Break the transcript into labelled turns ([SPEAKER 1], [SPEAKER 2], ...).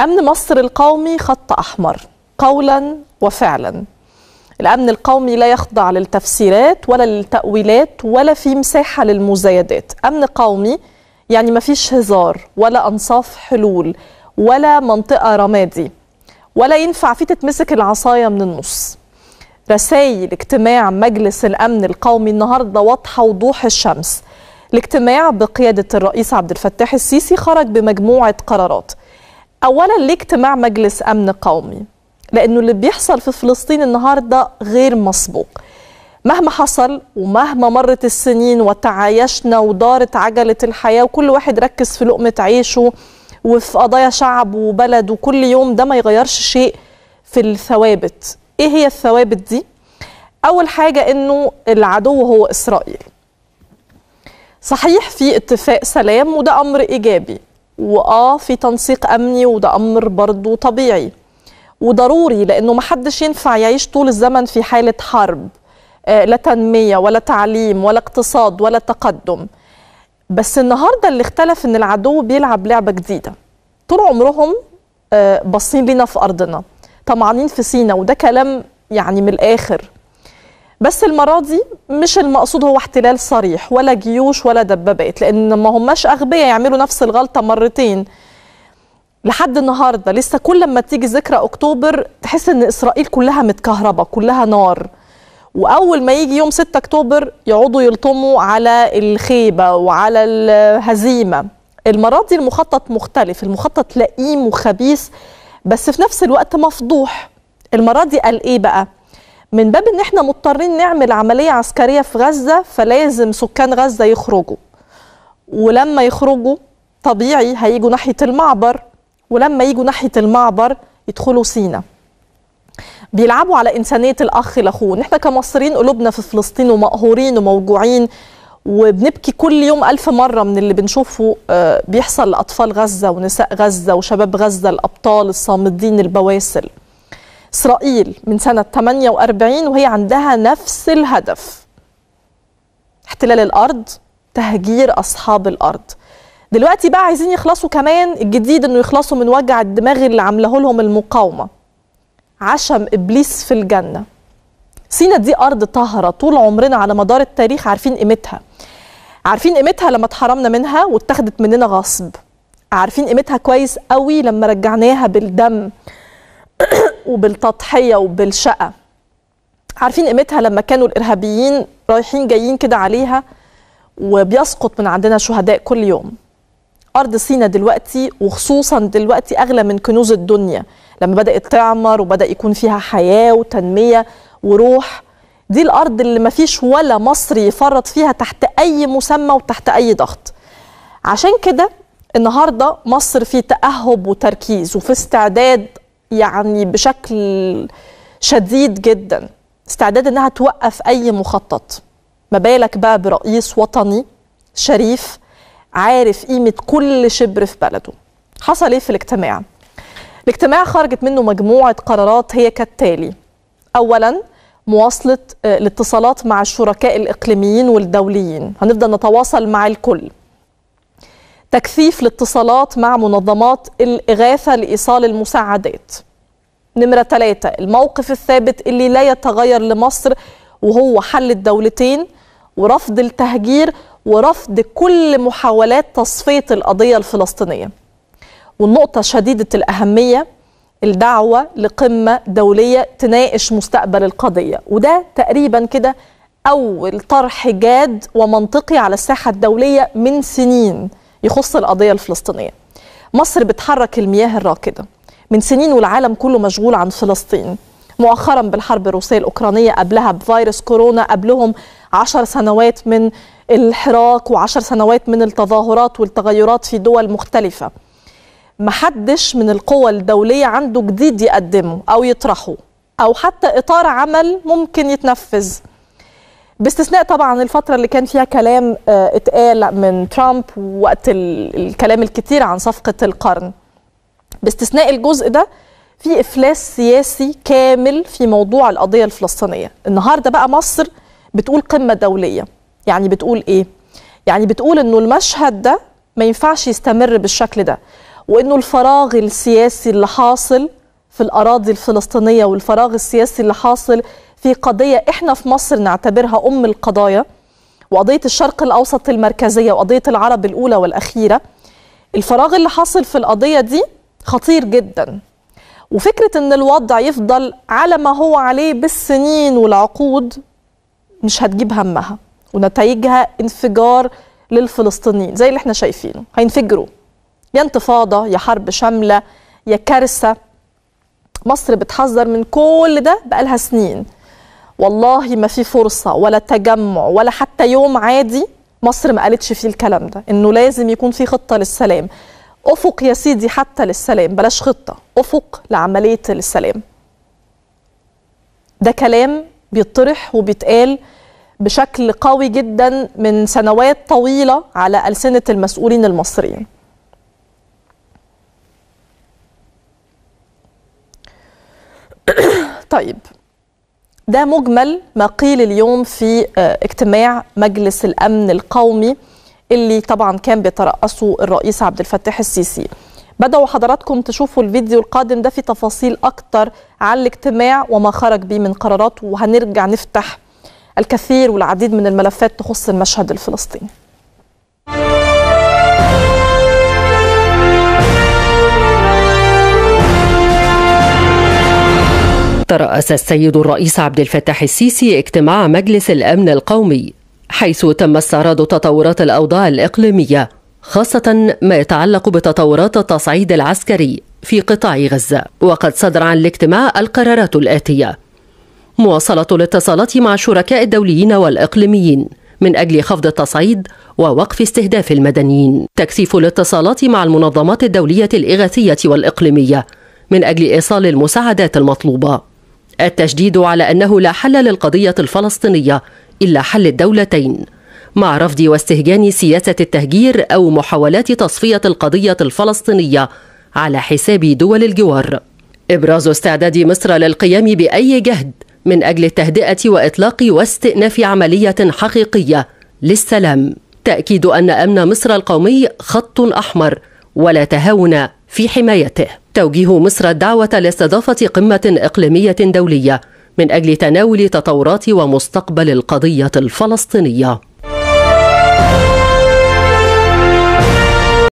[SPEAKER 1] أمن مصر القومي خط أحمر قولا وفعلا الأمن القومي لا يخضع للتفسيرات ولا للتأويلات ولا في مساحة للمزايدات أمن قومي يعني ما فيش هزار ولا أنصاف حلول ولا منطقة رمادي ولا ينفع فيه تتمسك العصاية من النص رسائل اجتماع مجلس الأمن القومي النهاردة واضحة وضوح الشمس الاجتماع بقيادة الرئيس عبد الفتاح السيسي خرج بمجموعة قرارات اولا ليه اجتماع مجلس امن قومي لانه اللي بيحصل في فلسطين النهارده غير مسبوق مهما حصل ومهما مرت السنين وتعايشنا ودارت عجله الحياه وكل واحد ركز في لقمه عيشه وفي قضايا شعب وبلد وكل يوم ده ما يغيرش شيء في الثوابت ايه هي الثوابت دي اول حاجه انه العدو هو اسرائيل صحيح في اتفاق سلام وده امر ايجابي وآه في تنسيق أمني وده أمر برضه طبيعي وضروري لأنه ما حدش ينفع يعيش طول الزمن في حالة حرب آه، لا تنمية ولا تعليم ولا اقتصاد ولا تقدم بس النهاردة اللي اختلف إن العدو بيلعب لعبة جديدة طول عمرهم آه، باصين لينا في أرضنا طمعانين في سينا وده كلام يعني من الآخر بس المرة دي مش المقصود هو احتلال صريح ولا جيوش ولا دبابات لأن ما هماش أغبياء يعملوا نفس الغلطة مرتين لحد النهارده لسه كل ما تيجي ذكرى اكتوبر تحس ان اسرائيل كلها متكهربه كلها نار واول ما يجي يوم 6 اكتوبر يقعدوا يلطموا على الخيبه وعلى الهزيمه المره دي المخطط مختلف المخطط لئيم وخبيث بس في نفس الوقت مفضوح المره دي قال ايه بقى من باب ان احنا مضطرين نعمل عمليه عسكريه في غزه فلازم سكان غزه يخرجوا ولما يخرجوا طبيعي هيجوا ناحيه المعبر ولما يجوا ناحيه المعبر يدخلوا سينا بيلعبوا على انسانيه الاخ لاخوه احنا كمصريين قلوبنا في فلسطين ومقهورين وموجوعين وبنبكي كل يوم ألف مرة من اللي بنشوفه آه، بيحصل لأطفال غزة ونساء غزة وشباب غزة الأبطال الصامدين البواسل إسرائيل من سنة 48 وهي عندها نفس الهدف احتلال الأرض تهجير أصحاب الأرض دلوقتي بقى عايزين يخلصوا كمان الجديد انه يخلصوا من وجع الدماغ اللي عمله لهم المقاومه عشم ابليس في الجنه سينا دي ارض طاهره طول عمرنا على مدار التاريخ عارفين قيمتها عارفين قيمتها لما اتحرمنا منها واتخذت مننا غصب عارفين قيمتها كويس قوي لما رجعناها بالدم وبالتضحية وبالشقة عارفين قيمتها لما كانوا الإرهابيين رايحين جايين كده عليها وبيسقط من عندنا شهداء كل يوم أرض سينا دلوقتي وخصوصا دلوقتي أغلى من كنوز الدنيا لما بدأت تعمر وبدأ يكون فيها حياة وتنمية وروح دي الأرض اللي مفيش ولا مصري يفرط فيها تحت أي مسمى وتحت أي ضغط عشان كده النهاردة مصر في تأهب وتركيز وفي استعداد يعني بشكل شديد جدا استعداد انها توقف اي مخطط ما بالك بقى برئيس وطني شريف عارف قيمه كل شبر في بلده حصل ايه في الاجتماع الاجتماع خرجت منه مجموعه قرارات هي كالتالي اولا مواصله آه، الاتصالات مع الشركاء الاقليميين والدوليين هنفضل نتواصل مع الكل تكثيف الاتصالات مع منظمات الإغاثة لإيصال المساعدات نمرة ثلاثة الموقف الثابت اللي لا يتغير لمصر وهو حل الدولتين ورفض التهجير ورفض كل محاولات تصفية القضية الفلسطينية والنقطة شديدة الأهمية الدعوة لقمة دولية تناقش مستقبل القضية وده تقريبا كده أول طرح جاد ومنطقي على الساحة الدولية من سنين يخص القضية الفلسطينية مصر بتحرك المياه الراكدة من سنين والعالم كله مشغول عن فلسطين مؤخرا بالحرب الروسية الأوكرانية قبلها بفيروس كورونا قبلهم عشر سنوات من الحراك وعشر سنوات من التظاهرات والتغيرات في دول مختلفة محدش من القوى الدولية عنده جديد يقدمه أو يطرحه أو حتى إطار عمل ممكن يتنفذ باستثناء طبعا الفتره اللي كان فيها كلام آه، اتقال من ترامب وقت الكلام الكتير عن صفقه القرن باستثناء الجزء ده في افلاس سياسي كامل في موضوع القضيه الفلسطينيه النهارده بقى مصر بتقول قمه دوليه يعني بتقول ايه يعني بتقول انه المشهد ده ما ينفعش يستمر بالشكل ده وانه الفراغ السياسي اللي حاصل في الاراضي الفلسطينيه والفراغ السياسي اللي حاصل في قضية إحنا في مصر نعتبرها أم القضايا وقضية الشرق الأوسط المركزية وقضية العرب الأولى والأخيرة الفراغ اللي حاصل في القضية دي خطير جدا وفكرة أن الوضع يفضل على ما هو عليه بالسنين والعقود مش هتجيب همها ونتائجها انفجار للفلسطينيين زي اللي احنا شايفينه هينفجروا يا انتفاضة يا حرب شاملة يا كارثة مصر بتحذر من كل ده بقالها سنين والله ما في فرصه ولا تجمع ولا حتى يوم عادي مصر ما قالتش فيه الكلام ده انه لازم يكون في خطه للسلام افق يا سيدي حتى للسلام بلاش خطه افق لعمليه السلام ده كلام بيطرح وبيتقال بشكل قوي جدا من سنوات طويله على السنه المسؤولين المصريين طيب ده مجمل ما قيل اليوم في آه، اجتماع مجلس الامن القومي اللي طبعا كان بيترأسه الرئيس عبد الفتاح السيسي بدأوا حضراتكم تشوفوا الفيديو القادم ده في تفاصيل أكتر عن الاجتماع وما خرج به من قرارات وهنرجع نفتح الكثير والعديد من الملفات تخص المشهد الفلسطيني
[SPEAKER 2] ترأس السيد الرئيس عبد الفتاح السيسي اجتماع مجلس الأمن القومي حيث تم استعراض تطورات الأوضاع الإقليمية خاصة ما يتعلق بتطورات التصعيد العسكري في قطاع غزة وقد صدر عن الاجتماع القرارات الآتية مواصلة الاتصالات مع الشركاء الدوليين والإقليميين من أجل خفض التصعيد ووقف استهداف المدنيين تكثيف الاتصالات مع المنظمات الدولية الإغاثية والإقليمية من أجل إيصال المساعدات المطلوبة التشديد على أنه لا حل للقضية الفلسطينية إلا حل الدولتين مع رفض واستهجان سياسة التهجير أو محاولات تصفية القضية الفلسطينية على حساب دول الجوار إبراز استعداد مصر للقيام بأي جهد من أجل التهدئة وإطلاق واستئناف عملية حقيقية للسلام تأكيد أن أمن مصر القومي خط أحمر ولا تهاون في حمايته توجيه مصر الدعوة لاستضافة قمة إقليمية دولية من أجل تناول تطورات ومستقبل القضية الفلسطينية